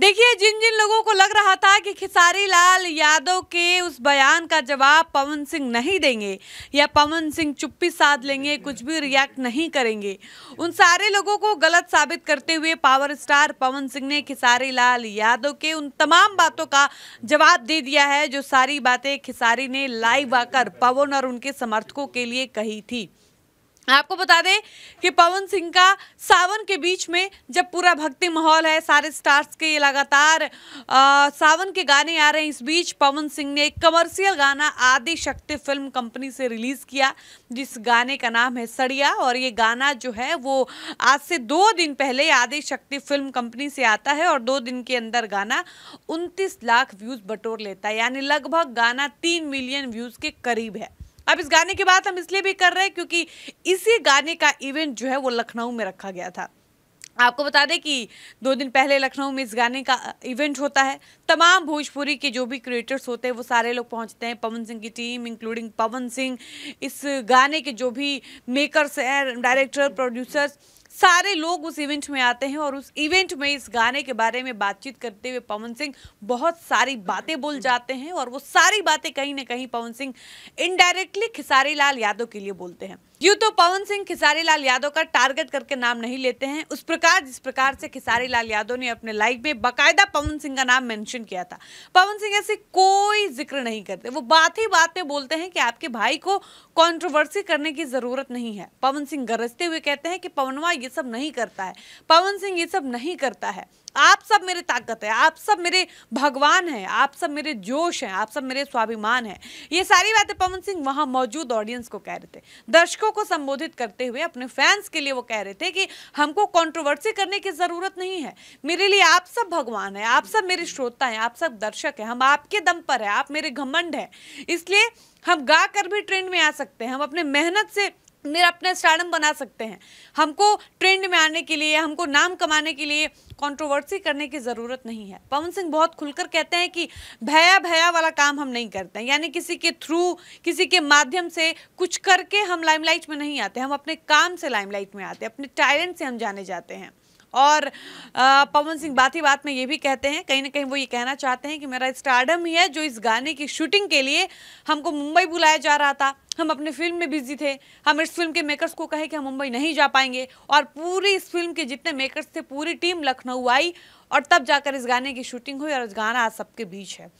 देखिए जिन जिन लोगों को लग रहा था कि खिसारी लाल यादव के उस बयान का जवाब पवन सिंह नहीं देंगे या पवन सिंह चुप्पी साध लेंगे कुछ भी रिएक्ट नहीं करेंगे उन सारे लोगों को गलत साबित करते हुए पावर स्टार पवन सिंह ने खिसारी लाल यादव के उन तमाम बातों का जवाब दे दिया है जो सारी बातें खिसारी ने लाइव आकर पवन और उनके समर्थकों के लिए कही थी आपको बता दें कि पवन सिंह का सावन के बीच में जब पूरा भक्ति माहौल है सारे स्टार्स के ये लगातार आ, सावन के गाने आ रहे हैं इस बीच पवन सिंह ने एक कमर्शियल गाना आदि शक्ति फिल्म कंपनी से रिलीज़ किया जिस गाने का नाम है सड़िया और ये गाना जो है वो आज से दो दिन पहले आदि शक्ति फिल्म कंपनी से आता है और दो दिन के अंदर गाना उनतीस लाख व्यूज़ बटोर लेता है यानी लगभग गाना तीन मिलियन व्यूज़ के करीब है अब इस गाने की बात हम इसलिए भी कर रहे हैं क्योंकि इसी गाने का इवेंट जो है वो लखनऊ में रखा गया था आपको बता दें कि दो दिन पहले लखनऊ में इस गाने का इवेंट होता है तमाम भोजपुरी के जो भी क्रिएटर्स होते हैं वो सारे लोग पहुंचते हैं पवन सिंह की टीम इंक्लूडिंग पवन सिंह इस गाने के जो भी मेकर्स हैं डायरेक्टर प्रोड्यूसर्स सारे लोग उस इवेंट में आते हैं और उस इवेंट में इस गाने के बारे में बातचीत करते हुए पवन सिंह बहुत सारी बातें बोल जाते हैं और वो सारी बातें कहीं ना कहीं पवन सिंह इनडायरेक्टली खिसारी लाल यादव के लिए बोलते हैं यूँ तो पवन सिंह खिसारी लाल यादव का टारगेट करके नाम नहीं लेते हैं उस प्रकार जिस प्रकार से खिसारी लाल यादव ने अपने लाइफ में बाकायदा पवन सिंह का नाम मेंशन किया था पवन सिंह ऐसे कोई जिक्र नहीं करते वो बात ही बात में बोलते हैं कि आपके भाई को कंट्रोवर्सी करने की जरूरत नहीं है पवन सिंह गरजते हुए कहते हैं कि पवनवा ये सब नहीं करता है पवन सिंह ये सब नहीं करता है आप सब मेरे ताकत है आप सब मेरे भगवान हैं आप सब मेरे जोश हैं आप सब मेरे स्वाभिमान हैं ये सारी बातें पवन सिंह वहाँ मौजूद ऑडियंस को कह रहे थे दर्शकों को संबोधित करते हुए अपने फैंस के लिए वो कह रहे थे कि हमको कंट्रोवर्सी करने की ज़रूरत नहीं है मेरे लिए आप सब भगवान हैं आप सब मेरे श्रोता हैं आप सब दर्शक हैं हम आपके दम पर हैं आप मेरे घमंड हैं इसलिए हम गा कर भी ट्रेंड में आ सकते हैं हम अपने मेहनत से मेरा अपना स्टार्डम बना सकते हैं हमको ट्रेंड में आने के लिए हमको नाम कमाने के लिए कंट्रोवर्सी करने की ज़रूरत नहीं है पवन सिंह बहुत खुलकर कहते हैं कि भया भया वाला काम हम नहीं करते हैं यानी किसी के थ्रू किसी के माध्यम से कुछ करके हम लाइमलाइट में नहीं आते हम अपने काम से लाइमलाइट में आते हैं अपने टैलेंट से हम जाने जाते हैं और पवन सिंह बात ही बात में ये भी कहते हैं कहीं ना कहीं वो ये कहना चाहते हैं कि मेरा स्टार्डम ही है जो इस गाने की शूटिंग के लिए हमको मुंबई बुलाया जा रहा था हम अपने फिल्म में बिजी थे हम इस फिल्म के मेकर्स को कहे कि हम मुंबई नहीं जा पाएंगे और पूरी इस फिल्म के जितने मेकर्स थे पूरी टीम लखनऊ आई और तब जाकर इस गाने की शूटिंग हुई और इस गाना आज सबके बीच है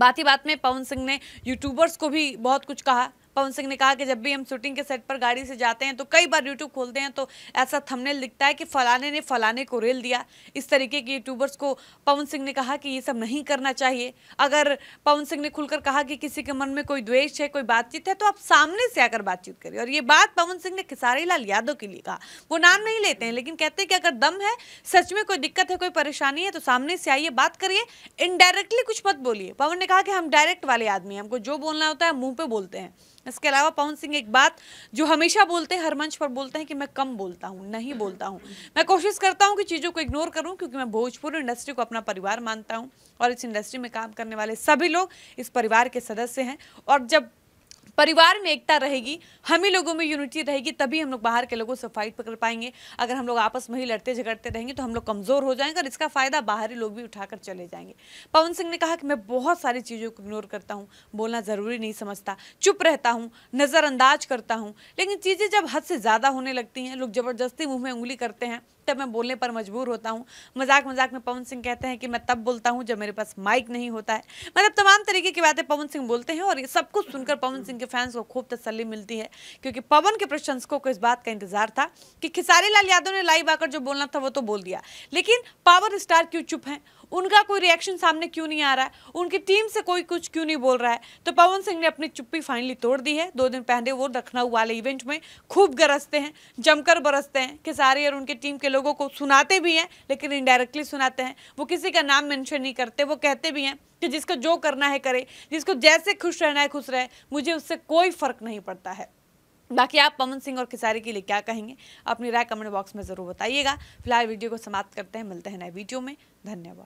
बात ही बात में पवन सिंह ने यूट्यूबर्स को भी बहुत कुछ कहा पवन सिंह ने कहा कि जब भी हम शूटिंग के सेट पर गाड़ी से जाते हैं तो कई बार यूट्यूब खोलते हैं तो ऐसा थंबनेल दिखता है कि फलाने ने फलाने को रेल दिया इस तरीके के यूट्यूबर्स को पवन सिंह ने कहा कि ये सब नहीं करना चाहिए अगर पवन सिंह ने खुलकर कहा कि किसी के मन में कोई द्वेष है कोई बातचीत है तो आप सामने से आकर बातचीत करिए और ये बात पवन सिंह ने खिसारी लाल यादव के लिए कहा वो नाम नहीं लेते हैं लेकिन कहते हैं कि अगर दम है सच में कोई दिक्कत है कोई परेशानी है तो सामने से आइए बात करिए इनडायरेक्टली कुछ मत बोलिए पवन ने कहा कि हम डायरेक्ट वाले आदमी हैं हमको जो बोलना होता है मुंह पे बोलते हैं इसके अलावा पवन सिंह एक बात जो हमेशा बोलते हैं हर मंच पर बोलते हैं कि मैं कम बोलता हूँ नहीं बोलता हूँ मैं कोशिश करता हूँ कि चीज़ों को इग्नोर करूँ क्योंकि मैं भोजपुर इंडस्ट्री को अपना परिवार मानता हूँ और इस इंडस्ट्री में काम करने वाले सभी लोग इस परिवार के सदस्य हैं और जब परिवार में एकता रहेगी हम ही लोगों में यूनिटी रहेगी तभी हम लोग बाहर के लोगों से फाइट पकड़ पाएंगे अगर हम लोग आपस में ही लड़ते झगड़ते रहेंगे तो हम लोग कमज़ोर हो जाएंगे और इसका फ़ायदा बाहरी लोग भी उठाकर चले जाएंगे पवन सिंह ने कहा कि मैं बहुत सारी चीज़ों को इग्नोर करता हूँ बोलना ज़रूरी नहीं समझता चुप रहता हूँ नज़रअंदाज करता हूँ लेकिन चीज़ें जब हद से ज़्यादा होने लगती हैं लोग ज़बरदस्ती मुँह में उंगली करते हैं तब मैं बोलने पर मजबूर होता हूँ मजाक मजाक में पवन सिंह कहते हैं कि मैं तब बोलता हूँ जब मेरे पास माइक नहीं होता है मतलब तमाम तरीके की बातें पवन सिंह बोलते हैं और ये सब कुछ सुनकर पवन सिंह के फैंस को खूब तसली मिलती है क्योंकि पवन के प्रशंसकों को इस बात का इंतजार था कि खिसारी लाल यादव ने लाइव आकर जो बोलना था वो तो बोल दिया लेकिन पावर स्टार क्यों चुप हैं उनका कोई रिएक्शन सामने क्यों नहीं आ रहा है उनकी टीम से कोई कुछ क्यों नहीं बोल रहा है तो पवन सिंह ने अपनी चुप्पी फाइनली तोड़ दी है दो दिन पहले वो लखनऊ वाले इवेंट में खूब गरजते हैं जमकर बरसते हैं खेसारी और उनकी टीम के लोगों को सुनाते भी हैं लेकिन इनडायरेक्टली सुनाते हैं वो किसी का नाम मैंशन नहीं करते वो कहते भी हैं कि जिसको जो करना है करे जिसको जैसे खुश रहना है खुश रहे मुझे उससे कोई फर्क नहीं पड़ता है बाकी आप पवन सिंह और खिसारी के लिए क्या कहेंगे अपनी राय कमेंट बॉक्स में ज़रूर बताइएगा फिलहाल वीडियो को समाप्त करते हैं मिलते हैं नए वीडियो में धन्यवाद